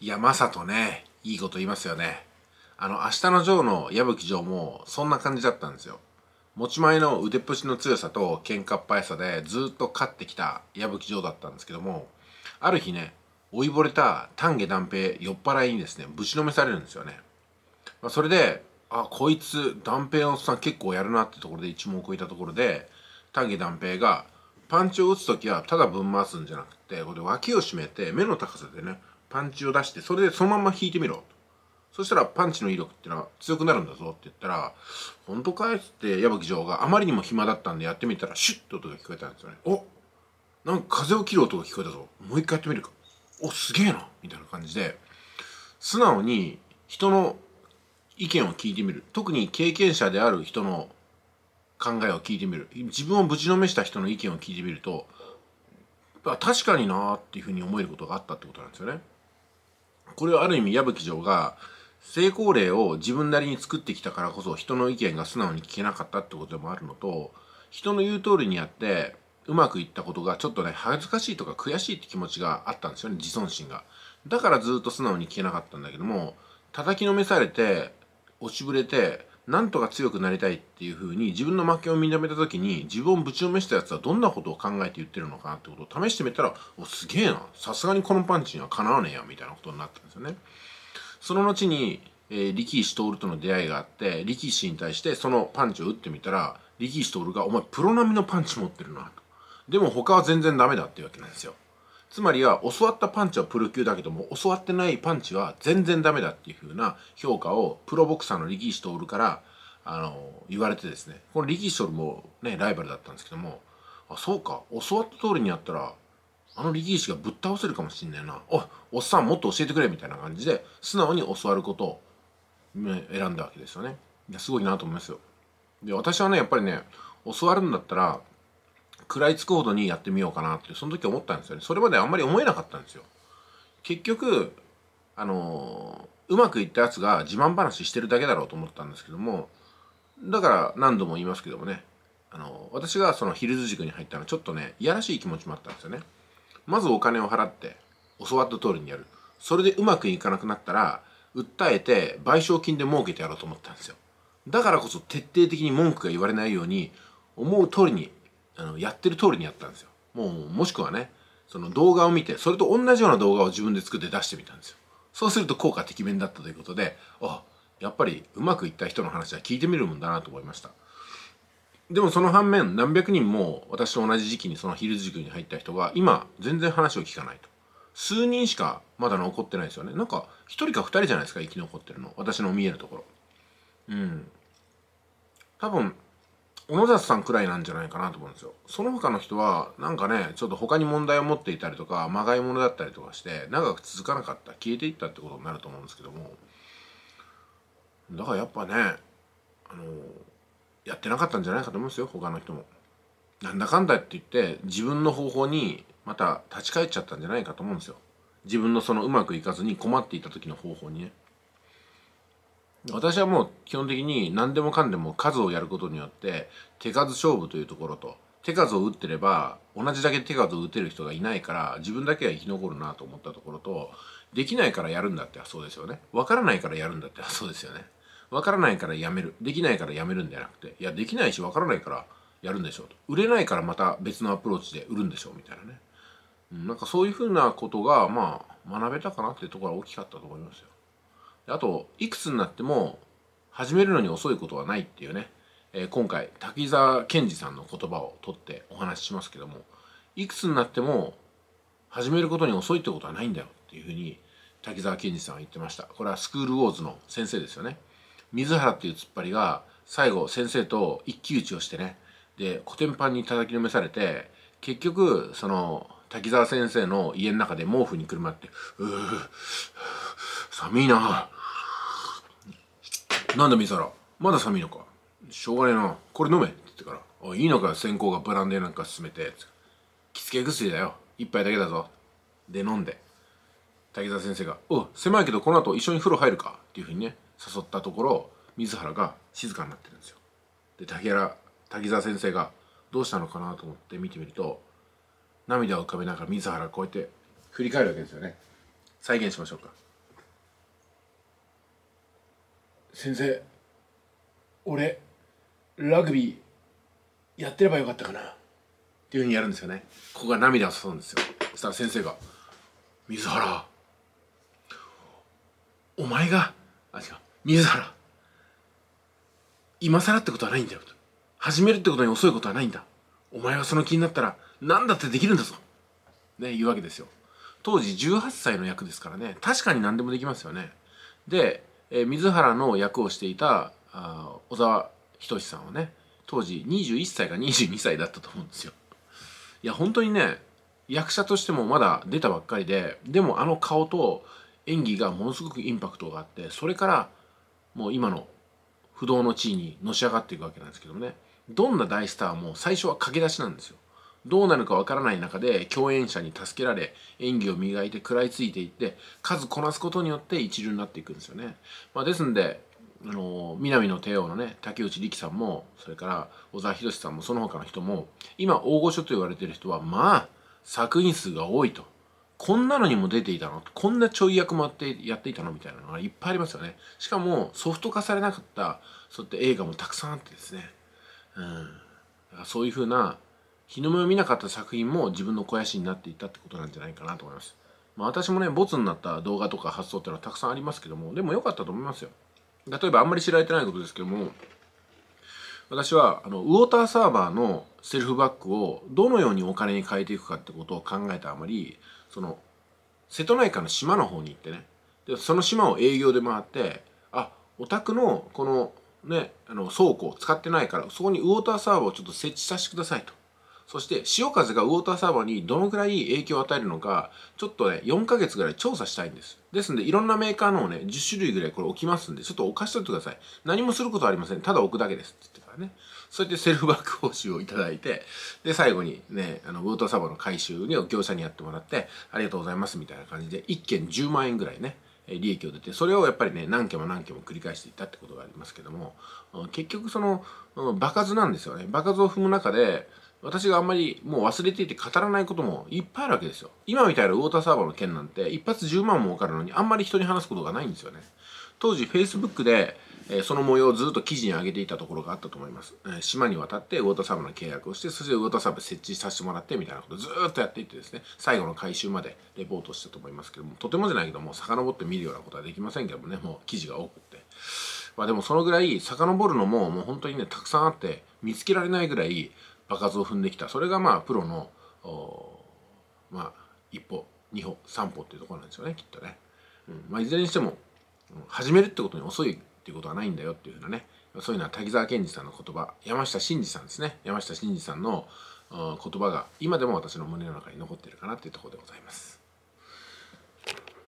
いや、まさとね、いいこと言いますよね。あの、明日のジョーの矢吹城も、そんな感じだったんですよ。持ち前の腕っぷしの強さと喧嘩っ早さでずっと勝ってきた矢吹城だったんですけども、ある日ね、老いぼれた丹下断平酔っ払いにですね、ぶちのめされるんですよね。まあ、それで、あ、こいつ、断平のおっさん結構やるなってところで一目置いたところで、丹下断平が、パンチを打つ時はただぶん回すんじゃなくて、これ脇を締めて目の高さでね、パンチを出して、それでそのまま引いてみろ。そしたらパンチの威力ってのは強くなるんだぞって言ったら、本当かいっって矢吹城があまりにも暇だったんでやってみたらシュッと音が聞こえたんですよね。おなんか風を切る音が聞こえたぞ。もう一回やってみるか。おすげえなみたいな感じで、素直に人の意見を聞いてみる。特に経験者である人の考えを聞いてみる。自分をぶちのめした人の意見を聞いてみると、確かになーっていうふうに思えることがあったってことなんですよね。これはある意味矢吹城が成功例を自分なりに作ってきたからこそ人の意見が素直に聞けなかったってことでもあるのと人の言う通りにやってうまくいったことがちょっとね恥ずかしいとか悔しいって気持ちがあったんですよね自尊心がだからずっと素直に聞けなかったんだけども叩きのめされて落ちぶれてなんとか強くなりたいっていうふうに自分の負けを認めた時に自分をぶちのめしたやつはどんなことを考えて言ってるのかなってことを試してみたらおすげえなさすがにこのパンチにはかなわねえやみたいなことになったんですよねその後に、えー、力石徹との出会いがあって力石に対してそのパンチを打ってみたら力石徹が「お前プロ並みのパンチ持ってるな」とでも他は全然ダメだっていうわけなんですよつまりは教わったパンチはプロ級だけども教わってないパンチは全然ダメだっていう風な評価をプロボクサーの力士るからあの言われてですねこの力士ルもねライバルだったんですけどもあそうか教わった通りにやったらあの力士がぶっ倒せるかもしんないなおおっさんもっと教えてくれみたいな感じで素直に教わることを、選んだわけですよねいやすごいなと思いますよで私はねやっぱりね教わるんだったら食らいつくほどにやってみようかなってその時思ったんですよねそれまであんまり思えなかったんですよ結局あのー、うまくいったやつが自慢話してるだけだろうと思ったんですけどもだから何度も言いますけどもねあのー、私がそのヒルズ塾に入ったのはちょっとねいやらしい気持ちもあったんですよねまずお金を払って教わった通りにやるそれでうまくいかなくなったら訴えて賠償金で儲けてやろうと思ったんですよだからこそ徹底的に文句が言われないように思う通りにあのやってる通りにやったんですよもうもしくはねその動画を見てそれと同じような動画を自分で作って出してみたんですよそうすると効果てきめんだったということであやっぱりうまくいった人の話は聞いてみるもんだなと思いましたでもその反面何百人も私と同じ時期にそのヒルズ塾に入った人が今全然話を聞かないと数人しかまだ残ってないですよねなんか1人か2人じゃないですか生き残ってるの私の見えるところうん多分小野里さんくらいなんじゃないかなと思うんですよ。その他の人は、なんかね、ちょっと他に問題を持っていたりとか、まがいものだったりとかして、長く続かなかった、消えていったってことになると思うんですけども、だからやっぱね、あの、やってなかったんじゃないかと思うんですよ、他の人も。なんだかんだって言って、自分の方法にまた立ち返っちゃったんじゃないかと思うんですよ。自分のそのうまくいかずに困っていた時の方法にね。私はもう基本的に何でもかんでも数をやることによって手数勝負というところと手数を打ってれば同じだけ手数を打てる人がいないから自分だけは生き残るなと思ったところとできないからやるんだってそうですよね分からないからやるんだってそうですよね分からないからやめるできないからやめるんじゃなくていやできないし分からないからやるんでしょうと売れないからまた別のアプローチで売るんでしょうみたいなね、うん、なんかそういうふうなことがまあ学べたかなっていうところは大きかったと思いますよあといくつになっても始めるのに遅いことはないっていうね、えー、今回滝沢健二さんの言葉を取ってお話ししますけどもいくつになっても始めることに遅いってことはないんだよっていうふうに滝沢健二さんは言ってましたこれはスクールウォーズの先生ですよね水原っていう突っ張りが最後先生と一騎打ちをしてねでコテンパンに叩きのめされて結局その滝沢先生の家の中で毛布にくるまって「うぅ、寒いななんだ水原まだ寒いのかしょうがねえなこれ飲め」って言ってから「おいいいのか先行がブランデーなんか勧めて」着付け薬だよ一杯だけだぞ」で飲んで滝沢先生が「お狭いけどこの後一緒に風呂入るか」っていうふうにね誘ったところ水原が静かになってるんですよ。で滝原滝沢先生がどうしたのかなと思って見てみると涙を浮かべながら水原こうやって振り返るわけですよね。再現しましょうか。先生俺ラグビーやってればよかったかなっていうふうにやるんですよねここが涙を誘うんですよそしたら先生が「水原お前があ違う水原今更ってことはないんだよ」と「始めるってことに遅いことはないんだお前はその気になったら何だってできるんだぞ」ね言うわけですよ当時18歳の役ですからね確かに何でもできますよねでえ水原の役をしていたあ小沢仁さんはね当時21歳か22歳だったと思うんですよ。いや本当にね役者としてもまだ出たばっかりででもあの顔と演技がものすごくインパクトがあってそれからもう今の不動の地位にのし上がっていくわけなんですけどもねどんな大スターも最初は駆け出しなんですよ。どうなるかわからない中で共演者に助けられ演技を磨いて食らいついていって数こなすことによって一流になっていくんですよね、まあ、ですんであの南の帝王のね竹内力さんもそれから小沢宏さんもその他の人も今大御所と言われてる人はまあ作品数が多いとこんなのにも出ていたのこんなちょい役もあってやっていたのみたいなのがいっぱいありますよねしかもソフト化されなかったそういった映画もたくさんあってですねうんそういうふうな日の目を見なかった作品も自分の肥やしになっていったってことなんじゃないかなと思います。まあ、私もね、ボツになった動画とか発想っていうのはたくさんありますけども、でも良かったと思いますよ。例えばあんまり知られてないことですけども、私はあのウォーターサーバーのセルフバッグをどのようにお金に変えていくかってことを考えたあまり、その、瀬戸内海の島の方に行ってね、でその島を営業で回って、あ、お宅のこのね、あの倉庫を使ってないから、そこにウォーターサーバーをちょっと設置させてくださいと。そして潮風がウォーターサーバーにどのくらい影響を与えるのかちょっとね4ヶ月ぐらい調査したいんですですんでいろんなメーカーのね10種類ぐらいこれ置きますんでちょっと置かしといてください何もすることはありませんただ置くだけですって言ってからねそうやってセルフバック報酬をいただいてで最後にねあのウォーターサーバーの回収を業者にやってもらってありがとうございますみたいな感じで1件10万円ぐらいね利益を出てそれをやっぱりね何件も何件も繰り返していったってことがありますけども結局その場数なんですよね場数を踏む中で私があんまりもう忘れていて語らないこともいっぱいあるわけですよ。今みたいなウォーターサーバーの件なんて一発10万儲かるのにあんまり人に話すことがないんですよね。当時 Facebook で、えその模様をずっと記事に上げていたところがあったと思います。え島に渡ってウォーターサーバーの契約をして、そしてウォーターサーバー設置させてもらってみたいなことをずっとやっていってですね、最後の回収までレポートしたと思いますけども、とてもじゃないけども、遡って見るようなことはできませんけどもね、もう記事が多くって。まあでもそのぐらい遡るのももう本当にね、たくさんあって、見つけられないぐらい、場数を踏んできたそれがまあプロのまあ一歩二歩三歩っていうところなんですよねきっとね、うんまあ、いずれにしても始めるってことに遅いっていうことはないんだよっていうふうなねそういうのは滝沢健二さんの言葉山下真司さんですね山下真司さんの言葉が今でも私の胸の中に残ってるかなっていうところでございます。